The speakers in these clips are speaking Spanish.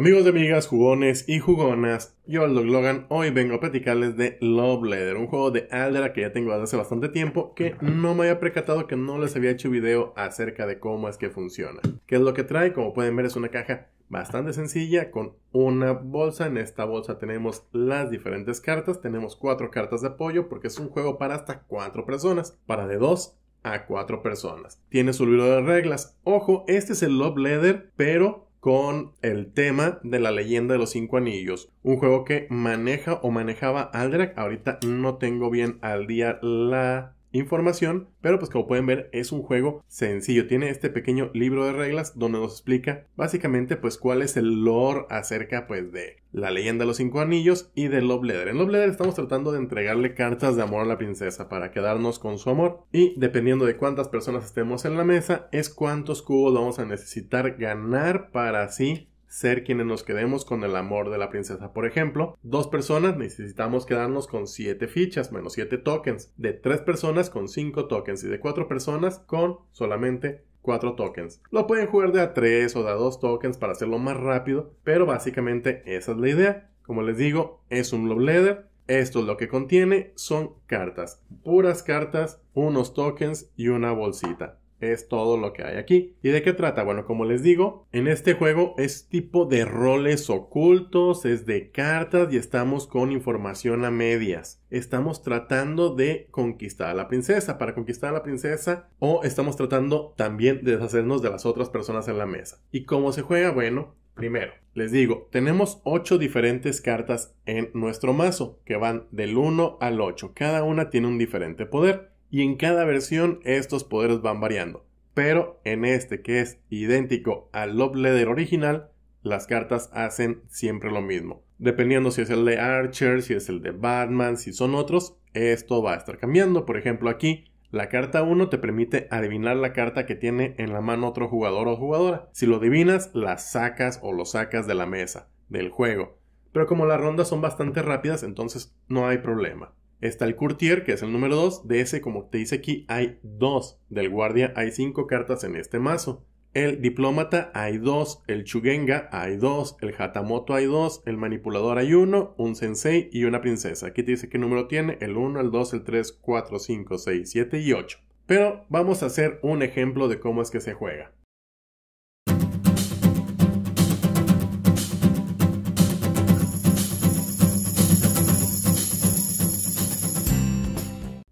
Amigos y amigas, jugones y jugonas, yo el Logan, hoy vengo a platicarles de Love Letter, un juego de Aldera que ya tengo desde hace bastante tiempo, que no me había percatado que no les había hecho video acerca de cómo es que funciona. ¿Qué es lo que trae? Como pueden ver es una caja bastante sencilla con una bolsa. En esta bolsa tenemos las diferentes cartas, tenemos cuatro cartas de apoyo porque es un juego para hasta cuatro personas, para de dos a cuatro personas. Tiene su libro de reglas. Ojo, este es el Love Letter, pero con el tema de la leyenda de los cinco anillos. Un juego que maneja o manejaba Alderac. Ahorita no tengo bien al día la información, pero pues como pueden ver es un juego sencillo, tiene este pequeño libro de reglas donde nos explica básicamente pues cuál es el lore acerca pues de la leyenda de los cinco anillos y de Love Letter. En Love Letter estamos tratando de entregarle cartas de amor a la princesa para quedarnos con su amor y dependiendo de cuántas personas estemos en la mesa es cuántos cubos vamos a necesitar ganar para así ser quienes nos quedemos con el amor de la princesa. Por ejemplo, dos personas necesitamos quedarnos con 7 fichas menos 7 tokens, de tres personas con 5 tokens y de cuatro personas con solamente 4 tokens. Lo pueden jugar de a tres o de a 2 tokens para hacerlo más rápido, pero básicamente esa es la idea. Como les digo, es un love letter. Esto es lo que contiene, son cartas, puras cartas, unos tokens y una bolsita es todo lo que hay aquí. ¿Y de qué trata? Bueno, como les digo, en este juego es tipo de roles ocultos, es de cartas y estamos con información a medias. Estamos tratando de conquistar a la princesa. Para conquistar a la princesa o estamos tratando también de deshacernos de las otras personas en la mesa. ¿Y cómo se juega? Bueno, Primero, les digo, tenemos 8 diferentes cartas en nuestro mazo, que van del 1 al 8. Cada una tiene un diferente poder y en cada versión estos poderes van variando. Pero en este que es idéntico al Love original, las cartas hacen siempre lo mismo. Dependiendo si es el de Archer, si es el de Batman, si son otros, esto va a estar cambiando. Por ejemplo, aquí la carta 1 te permite adivinar la carta que tiene en la mano otro jugador o jugadora. Si lo adivinas, la sacas o lo sacas de la mesa, del juego. Pero como las rondas son bastante rápidas, entonces no hay problema. Está el Courtier, que es el número 2. De ese, como te dice aquí, hay 2. Del Guardia hay 5 cartas en este mazo. El Diplomata hay 2. El Chugenga hay 2. El Hatamoto hay 2. El Manipulador hay 1. Un Sensei y una Princesa. Aquí te dice qué número tiene. El 1, el 2, el 3, 4, 5, 6, 7 y 8. Pero vamos a hacer un ejemplo de cómo es que se juega.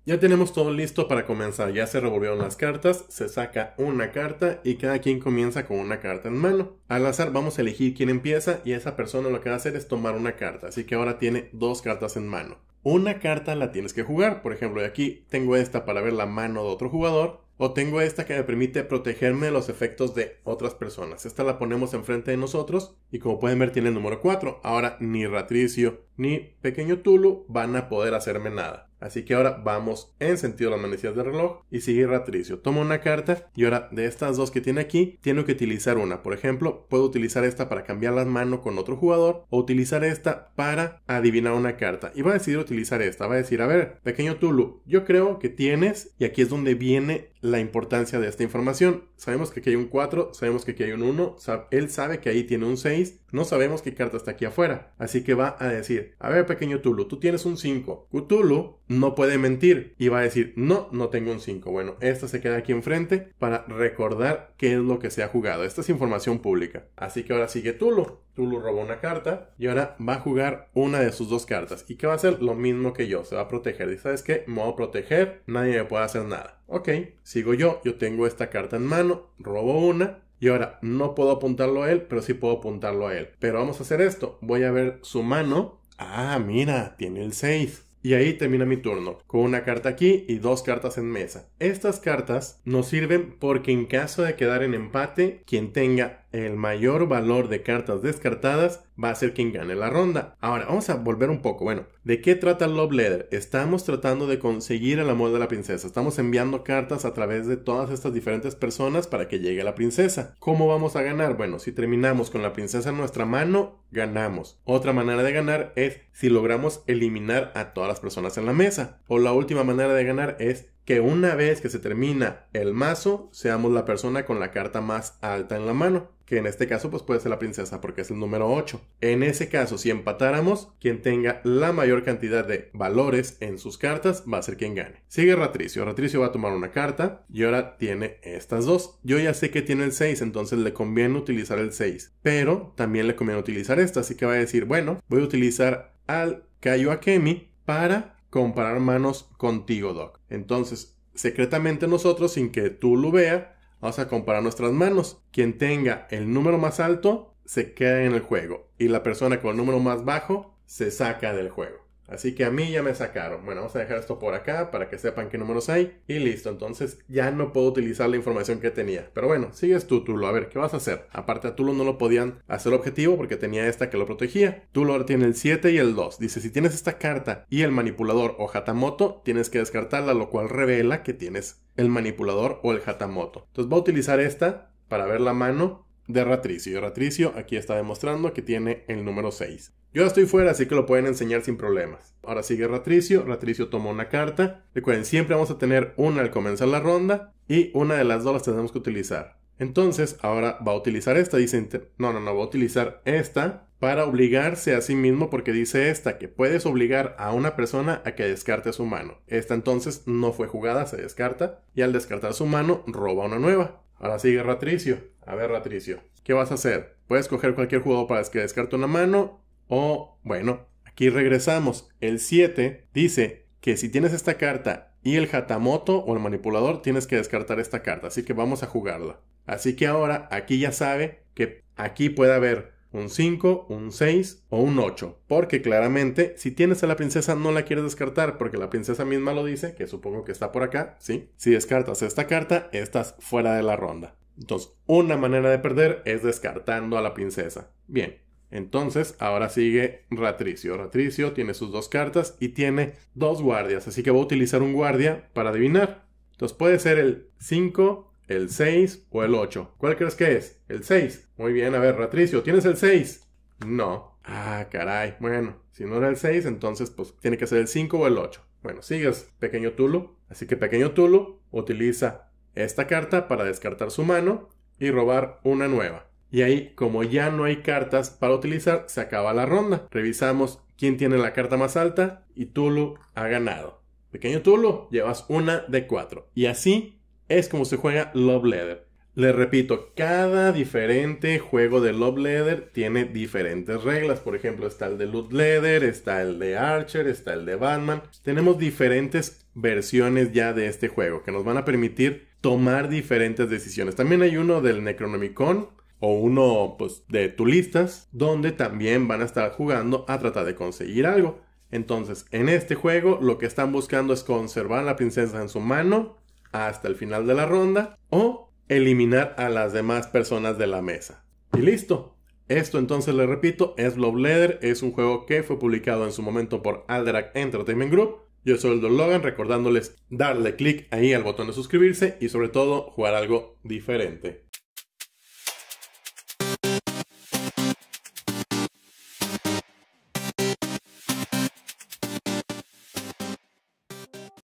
Ya tenemos todo listo para comenzar. Ya se revolvieron las cartas, se saca una carta y cada quien comienza con una carta en mano. Al azar vamos a elegir quién empieza y esa persona lo que va a hacer es tomar una carta. Así que ahora tiene dos cartas en mano. Una carta la tienes que jugar. Por ejemplo, aquí tengo esta para ver la mano de otro jugador. O tengo esta que me permite protegerme de los efectos de otras personas. Esta la ponemos enfrente de nosotros y como pueden ver tiene el número 4. Ahora ni Ratricio ni pequeño Tulu van a poder hacerme nada. Así que ahora vamos en sentido de las manecillas del reloj y sigue Ratricio. Toma una carta y ahora de estas dos que tiene aquí, tiene que utilizar una. Por ejemplo, puedo utilizar esta para cambiar las manos con otro jugador o utilizar esta para adivinar una carta. Y va a decidir utilizar esta. Va a decir, a ver, pequeño Tulu, yo creo que tienes, y aquí es donde viene la importancia de esta información. Sabemos que aquí hay un 4, sabemos que aquí hay un 1, él sabe que ahí tiene un 6, no sabemos qué carta está aquí afuera. Así que va a decir, a ver pequeño Tulu, tú tienes un 5. Cthulhu no puede mentir y va a decir, no, no tengo un 5. Bueno, esta se queda aquí enfrente para recordar qué es lo que se ha jugado. Esta es información pública. Así que ahora sigue Tulu. Tulu robó una carta y ahora va a jugar una de sus dos cartas. ¿Y qué va a hacer? Lo mismo que yo, se va a proteger. ¿Y ¿sabes qué? Modo proteger, nadie me puede hacer nada. Ok, sigo yo, yo tengo esta carta en mano, robo una, y ahora, no puedo apuntarlo a él, pero sí puedo apuntarlo a él. Pero vamos a hacer esto. Voy a ver su mano. Ah, mira, tiene el 6. Y ahí termina mi turno, con una carta aquí y dos cartas en mesa. Estas cartas nos sirven porque en caso de quedar en empate, quien tenga el mayor valor de cartas descartadas va a ser quien gane la ronda. Ahora, vamos a volver un poco. Bueno, ¿de qué trata Love Letter? Estamos tratando de conseguir el amor de la princesa. Estamos enviando cartas a través de todas estas diferentes personas para que llegue la princesa. ¿Cómo vamos a ganar? Bueno, si terminamos con la princesa en nuestra mano, ganamos. Otra manera de ganar es si logramos eliminar a todas las personas en la mesa. O la última manera de ganar es que una vez que se termina el mazo, seamos la persona con la carta más alta en la mano, que en este caso pues puede ser la princesa porque es el número 8. En ese caso, si empatáramos, quien tenga la mayor cantidad de valores en sus cartas va a ser quien gane. Sigue Ratricio, Ratricio va a tomar una carta y ahora tiene estas dos. Yo ya sé que tiene el 6, entonces le conviene utilizar el 6, pero también le conviene utilizar esta, así que va a decir, bueno, voy a utilizar al Kayo Akemi para comparar manos contigo, Doc. Entonces, secretamente nosotros, sin que tú lo veas, vamos a comparar nuestras manos. Quien tenga el número más alto se queda en el juego y la persona con el número más bajo se saca del juego. Así que a mí ya me sacaron. Bueno, vamos a dejar esto por acá para que sepan qué números hay. Y listo, entonces ya no puedo utilizar la información que tenía. Pero bueno, sigues tú, Tulo. A ver, ¿qué vas a hacer? Aparte a Tulo no lo podían hacer objetivo porque tenía esta que lo protegía. Tulo ahora tiene el 7 y el 2. Dice, si tienes esta carta y el manipulador o Hatamoto, tienes que descartarla, lo cual revela que tienes el manipulador o el Hatamoto. Entonces va a utilizar esta para ver la mano de Ratricio. Y Ratricio aquí está demostrando que tiene el número 6. Yo ya estoy fuera, así que lo pueden enseñar sin problemas. Ahora sigue Ratricio. Ratricio toma una carta. Recuerden, siempre vamos a tener una al comenzar la ronda y una de las dos las tenemos que utilizar. Entonces, ahora va a utilizar esta. Dice, no, no, no, va a utilizar esta para obligarse a sí mismo porque dice esta que puedes obligar a una persona a que descarte su mano. Esta entonces no fue jugada, se descarta y al descartar su mano roba una nueva. Ahora sigue Ratricio. A ver, Ratricio, ¿qué vas a hacer? Puedes coger cualquier jugador para que descarte una mano o, bueno, aquí regresamos. El 7 dice que si tienes esta carta y el Hatamoto o el manipulador, tienes que descartar esta carta. Así que vamos a jugarla. Así que ahora aquí ya sabe que aquí puede haber un 5, un 6 o un 8. Porque claramente, si tienes a la princesa, no la quieres descartar, porque la princesa misma lo dice, que supongo que está por acá, ¿sí? Si descartas esta carta, estás fuera de la ronda. Entonces, una manera de perder es descartando a la princesa. Bien, entonces ahora sigue Ratricio. Ratricio tiene sus dos cartas y tiene dos guardias, así que voy a utilizar un guardia para adivinar. Entonces puede ser el 5, el 6 o el 8. ¿Cuál crees que es? El 6. Muy bien, a ver, Ratricio, ¿tienes el 6? No. Ah, caray. Bueno, si no era el 6, entonces pues tiene que ser el 5 o el 8. Bueno, sigues, pequeño Tulu. Así que pequeño Tulu, utiliza esta carta para descartar su mano y robar una nueva. Y ahí, como ya no hay cartas para utilizar, se acaba la ronda. Revisamos quién tiene la carta más alta y Tulu ha ganado. Pequeño Tulu, llevas una de cuatro. Y así es como se juega Love Leather. Les repito, cada diferente juego de Love Leather tiene diferentes reglas. Por ejemplo, está el de Loot Leather, está el de Archer, está el de Batman. Tenemos diferentes versiones ya de este juego que nos van a permitir tomar diferentes decisiones. También hay uno del Necronomicon o uno pues de tulistas donde también van a estar jugando a tratar de conseguir algo. Entonces, en este juego lo que están buscando es conservar la princesa en su mano hasta el final de la ronda o eliminar a las demás personas de la mesa. Y listo. Esto entonces le repito, es Love Leather, es un juego que fue publicado en su momento por Alderac Entertainment Group yo soy el Logan recordándoles darle clic ahí al botón de suscribirse y sobre todo jugar algo diferente.